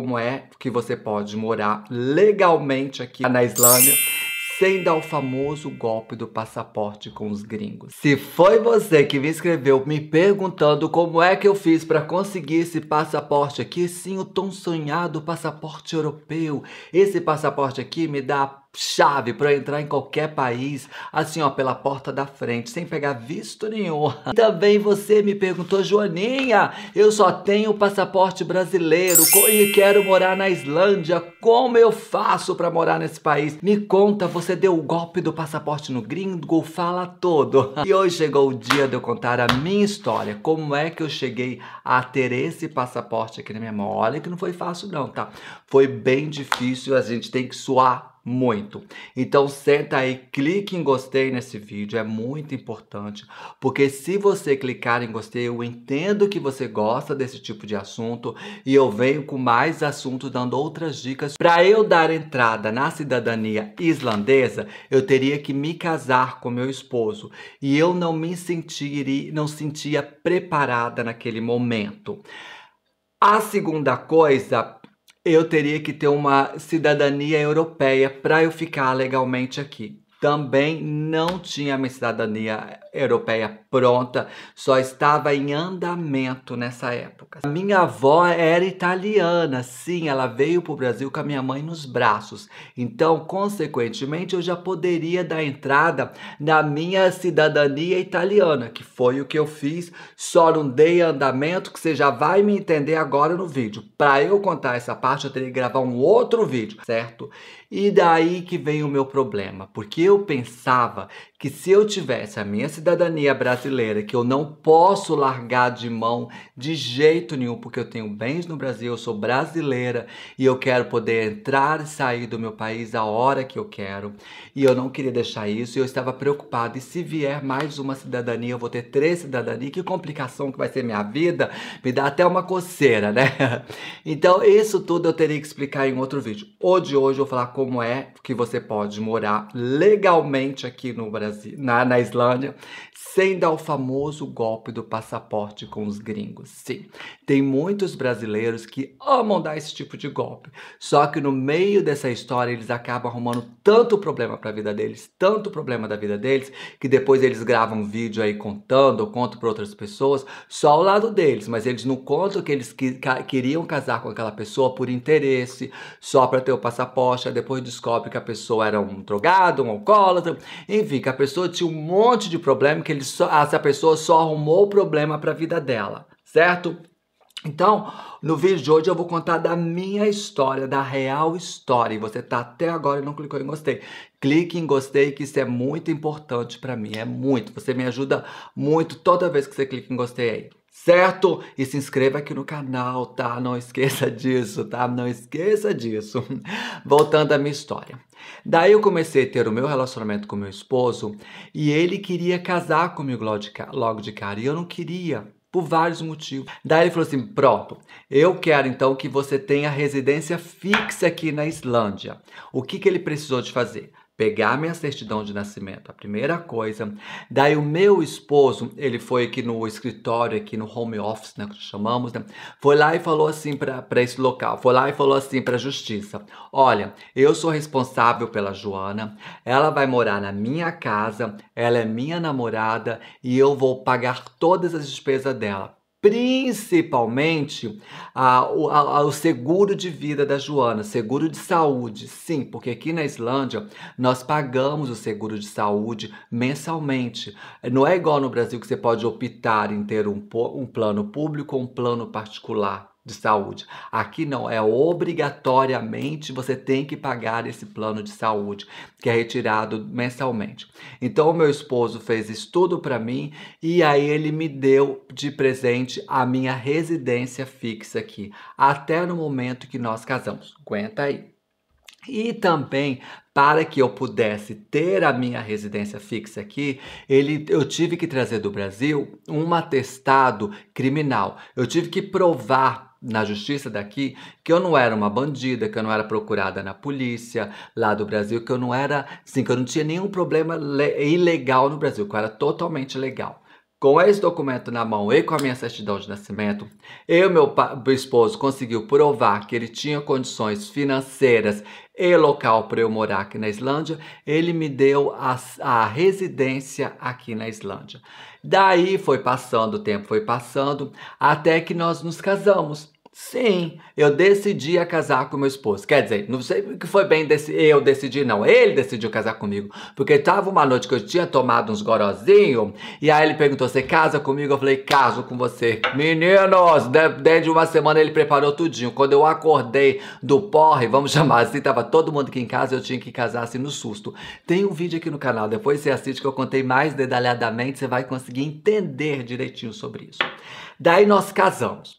como é que você pode morar legalmente aqui na Islândia sem dar o famoso golpe do passaporte com os gringos. Se foi você que me escreveu me perguntando como é que eu fiz para conseguir esse passaporte aqui, sim, o tão sonhado passaporte europeu. Esse passaporte aqui me dá chave para entrar em qualquer país, assim ó, pela porta da frente, sem pegar visto nenhum. Também você me perguntou, Joaninha, eu só tenho passaporte brasileiro e quero morar na Islândia, como eu faço para morar nesse país? Me conta, você deu o golpe do passaporte no gringo? Fala todo. E hoje chegou o dia de eu contar a minha história, como é que eu cheguei a ter esse passaporte aqui na minha mão. Olha que não foi fácil não, tá? Foi bem difícil, a gente tem que suar muito. Então senta aí, clique em gostei nesse vídeo, é muito importante, porque se você clicar em gostei, eu entendo que você gosta desse tipo de assunto e eu venho com mais assuntos dando outras dicas. Para eu dar entrada na cidadania islandesa, eu teria que me casar com meu esposo e eu não me sentiria, não sentia preparada naquele momento. A segunda coisa eu teria que ter uma cidadania europeia para eu ficar legalmente aqui. Também não tinha minha cidadania europeia pronta, só estava em andamento nessa época. minha avó era italiana, sim, ela veio para o Brasil com a minha mãe nos braços. Então, consequentemente, eu já poderia dar entrada na minha cidadania italiana, que foi o que eu fiz, só não dei andamento, que você já vai me entender agora no vídeo. Para eu contar essa parte, eu teria que gravar um outro vídeo, certo? E daí que vem o meu problema, porque eu pensava que se eu tivesse a minha cidadania brasileira, que eu não posso largar de mão de jeito nenhum, porque eu tenho bens no Brasil, eu sou brasileira e eu quero poder entrar e sair do meu país a hora que eu quero, e eu não queria deixar isso, e eu estava preocupada. E se vier mais uma cidadania, eu vou ter três cidadanias, que complicação que vai ser minha vida, me dá até uma coceira, né? Então, isso tudo eu teria que explicar em outro vídeo. Hoje, hoje, eu vou falar como é que você pode morar legalmente aqui no Brasil Brasil, na, na Islândia, sem dar o famoso golpe do passaporte com os gringos. Sim, tem muitos brasileiros que amam dar esse tipo de golpe. Só que no meio dessa história eles acabam arrumando tanto problema para a vida deles, tanto problema da vida deles, que depois eles gravam um vídeo aí contando, ou contam para outras pessoas, só ao lado deles, mas eles não contam que eles que, que, queriam casar com aquela pessoa por interesse, só para ter o passaporte, depois descobre que a pessoa era um drogado, um alcoólatra, enfim, que a pessoa tinha um monte de problema que ele só, ah, essa pessoa só arrumou o problema para a vida dela, certo? Então, no vídeo de hoje eu vou contar da minha história, da real história. E você tá até agora e não clicou em gostei. Clique em gostei, que isso é muito importante para mim, é muito. Você me ajuda muito toda vez que você clica em gostei aí certo? E se inscreva aqui no canal, tá? Não esqueça disso, tá? Não esqueça disso. Voltando à minha história. Daí eu comecei a ter o meu relacionamento com meu esposo e ele queria casar comigo logo de, logo de cara e eu não queria. Por vários motivos. Daí ele falou assim: pronto, eu quero então que você tenha residência fixa aqui na Islândia. O que, que ele precisou de fazer? pegar minha certidão de nascimento, a primeira coisa. Daí o meu esposo, ele foi aqui no escritório, aqui no home office, né, que chamamos, né? Foi lá e falou assim para esse local, foi lá e falou assim para a justiça: "Olha, eu sou responsável pela Joana, ela vai morar na minha casa, ela é minha namorada e eu vou pagar todas as despesas dela principalmente a, a, a, o seguro de vida da Joana, seguro de saúde. Sim, porque aqui na Islândia nós pagamos o seguro de saúde mensalmente. Não é igual no Brasil que você pode optar em ter um, um plano público ou um plano particular de saúde. Aqui não, é obrigatoriamente você tem que pagar esse plano de saúde, que é retirado mensalmente. Então, o meu esposo fez estudo para mim e aí ele me deu de presente a minha residência fixa aqui, até no momento que nós casamos. Aguenta aí. E também para que eu pudesse ter a minha residência fixa aqui, ele, eu tive que trazer do Brasil um atestado criminal. Eu tive que provar na justiça daqui que eu não era uma bandida, que eu não era procurada na polícia lá do Brasil, que eu não era, assim, que eu não tinha nenhum problema ilegal no Brasil, que eu era totalmente legal. Com esse documento na mão e com a minha certidão de nascimento, eu e meu, meu esposo conseguiu provar que ele tinha condições financeiras e local para eu morar aqui na Islândia. Ele me deu a, a residência aqui na Islândia. Daí foi passando o tempo, foi passando, até que nós nos casamos. Sim, eu decidi a casar com meu esposo. Quer dizer, não sei o que foi bem desse, eu decidi, não. Ele decidiu casar comigo. Porque tava uma noite que eu tinha tomado uns gorozinhos. E aí ele perguntou: Você casa comigo? Eu falei: Caso com você. Meninos, dentro de uma semana ele preparou tudinho. Quando eu acordei do porre, vamos chamar assim, tava todo mundo aqui em casa. Eu tinha que casar assim no susto. Tem um vídeo aqui no canal, depois você assiste que eu contei mais detalhadamente. Você vai conseguir entender direitinho sobre isso. Daí nós casamos.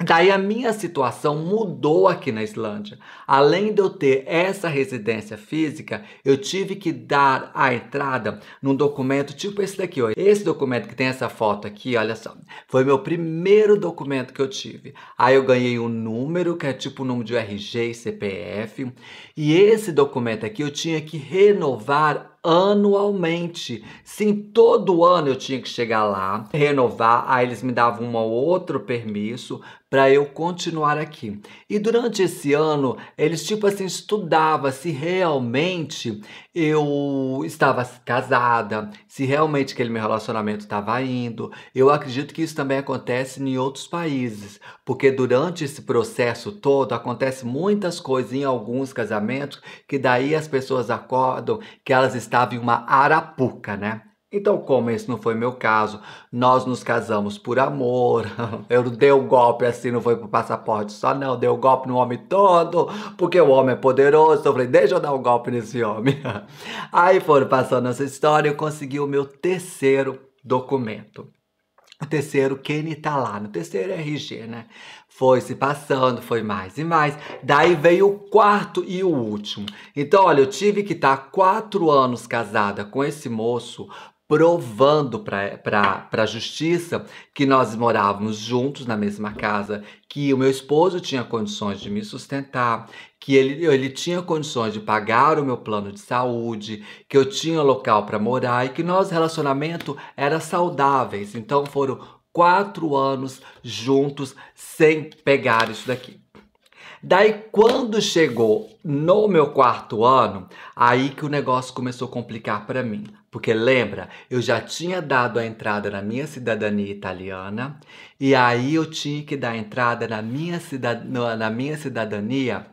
Daí a minha situação mudou aqui na Islândia. Além de eu ter essa residência física, eu tive que dar a entrada num documento tipo esse daqui, ó. Esse documento que tem essa foto aqui, olha só. Foi meu primeiro documento que eu tive. Aí eu ganhei um número, que é tipo o número de RG e CPF. E esse documento aqui eu tinha que renovar anualmente. Sim, todo ano eu tinha que chegar lá, renovar, aí eles me davam um outro permisso para eu continuar aqui. E durante esse ano, eles tipo assim estudavam se realmente eu estava casada, se realmente aquele meu relacionamento estava indo. Eu acredito que isso também acontece em outros países, porque durante esse processo todo acontece muitas coisas em alguns casamentos que daí as pessoas acordam que elas estavam em uma arapuca, né? Então, como esse não foi meu caso, nós nos casamos por amor. Eu não dei um golpe assim, não foi pro passaporte só, não. Dei um golpe no homem todo, porque o homem é poderoso. Eu falei, deixa eu dar um golpe nesse homem. Aí foram passando essa história, eu consegui o meu terceiro documento. O terceiro, quem tá lá? No terceiro RG, né? Foi se passando, foi mais e mais. Daí veio o quarto e o último. Então, olha, eu tive que estar tá quatro anos casada com esse moço provando para a justiça que nós morávamos juntos na mesma casa, que o meu esposo tinha condições de me sustentar, que ele, ele tinha condições de pagar o meu plano de saúde, que eu tinha local para morar e que nosso relacionamento era saudável Então foram quatro anos juntos sem pegar isso daqui. Daí, quando chegou no meu quarto ano, aí que o negócio começou a complicar para mim. Porque lembra, eu já tinha dado a entrada na minha cidadania italiana, e aí eu tinha que dar a entrada na minha, cidad... na minha cidadania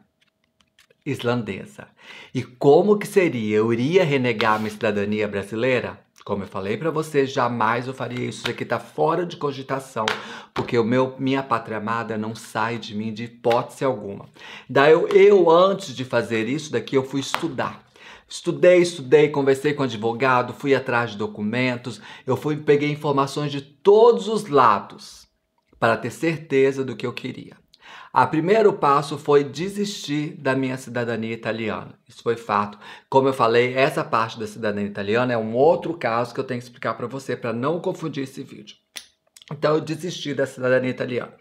islandesa. E como que seria? Eu iria renegar minha cidadania brasileira? Como eu falei para você, jamais eu faria isso. Isso aqui tá fora de cogitação, porque o meu, minha pátria amada não sai de mim de hipótese alguma. Daí eu, eu antes de fazer isso daqui, eu fui estudar. Estudei, estudei, conversei com advogado, fui atrás de documentos, eu fui peguei informações de todos os lados para ter certeza do que eu queria. A primeiro passo foi desistir da minha cidadania italiana. Isso foi fato. Como eu falei, essa parte da cidadania italiana é um outro caso que eu tenho que explicar para você para não confundir esse vídeo. Então eu desisti da cidadania italiana.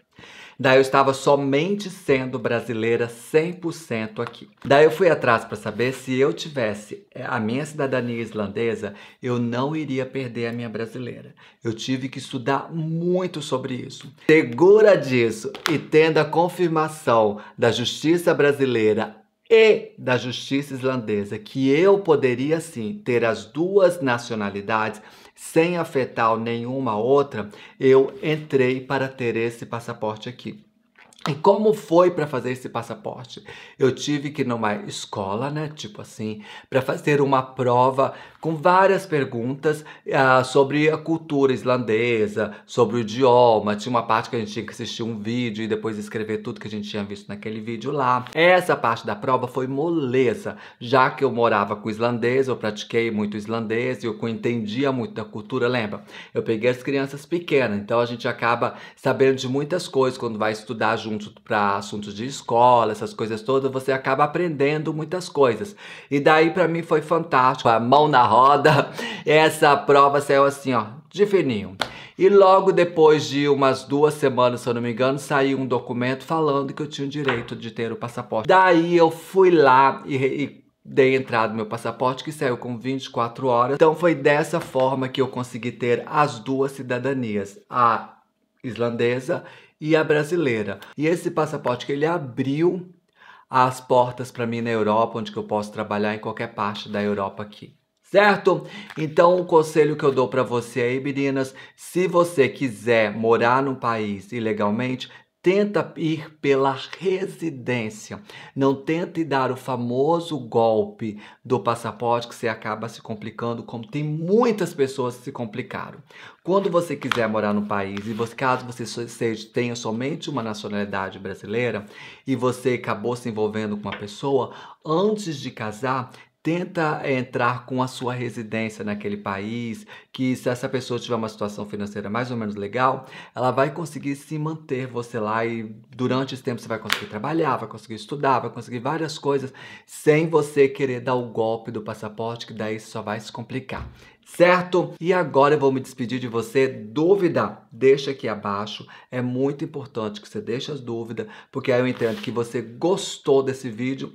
Daí eu estava somente sendo brasileira 100% aqui. Daí eu fui atrás para saber se eu tivesse é, a minha cidadania islandesa, eu não iria perder a minha brasileira. Eu tive que estudar muito sobre isso. Segura disso e tendo a confirmação da justiça brasileira e da justiça islandesa que eu poderia sim ter as duas nacionalidades sem afetar nenhuma outra, eu entrei para ter esse passaporte aqui. E como foi para fazer esse passaporte? Eu tive que ir numa escola, né? Tipo assim, para fazer uma prova com várias perguntas ah, sobre a cultura islandesa, sobre o idioma. Tinha uma parte que a gente tinha que assistir um vídeo e depois escrever tudo que a gente tinha visto naquele vídeo lá. Essa parte da prova foi moleza, já que eu morava com islandês, eu pratiquei muito islandês e eu entendia muito da cultura, lembra? Eu peguei as crianças pequenas, então a gente acaba sabendo de muitas coisas quando vai estudar junto assuntos para assuntos de escola, essas coisas todas, você acaba aprendendo muitas coisas. E daí para mim foi fantástico, a mão na roda. Essa prova saiu assim, ó, de fininho. E logo depois de umas duas semanas, se eu não me engano, saiu um documento falando que eu tinha o direito de ter o passaporte. Daí eu fui lá e, e dei entrada no meu passaporte, que saiu com 24 horas. Então foi dessa forma que eu consegui ter as duas cidadanias, a islandesa e a brasileira. E esse passaporte que ele abriu as portas para mim na Europa, onde que eu posso trabalhar em qualquer parte da Europa aqui. Certo? Então, o conselho que eu dou para você aí, meninas, se você quiser morar num país ilegalmente, Tenta ir pela residência. Não tente dar o famoso golpe do passaporte que você acaba se complicando, como tem muitas pessoas que se complicaram. Quando você quiser morar no país e você, caso você seja, tenha somente uma nacionalidade brasileira e você acabou se envolvendo com uma pessoa, antes de casar, tenta eh, entrar com a sua residência naquele país, que se essa pessoa tiver uma situação financeira mais ou menos legal, ela vai conseguir se manter você lá e durante esse tempo você vai conseguir trabalhar, vai conseguir estudar, vai conseguir várias coisas sem você querer dar o golpe do passaporte, que daí só vai se complicar certo? E agora eu vou me despedir de você. Dúvida, deixa aqui abaixo. É muito importante que você deixe as dúvidas, porque aí eu entendo que você gostou desse vídeo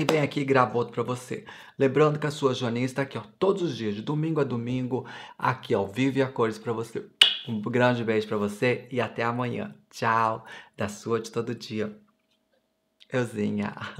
e vem aqui e gravo outro para você. Lembrando que a sua Joaninha está aqui ó, todos os dias, de domingo a domingo, aqui ao vivo e a cores para você. Um grande beijo para você e até amanhã. Tchau, da sua de todo dia. Euzinha.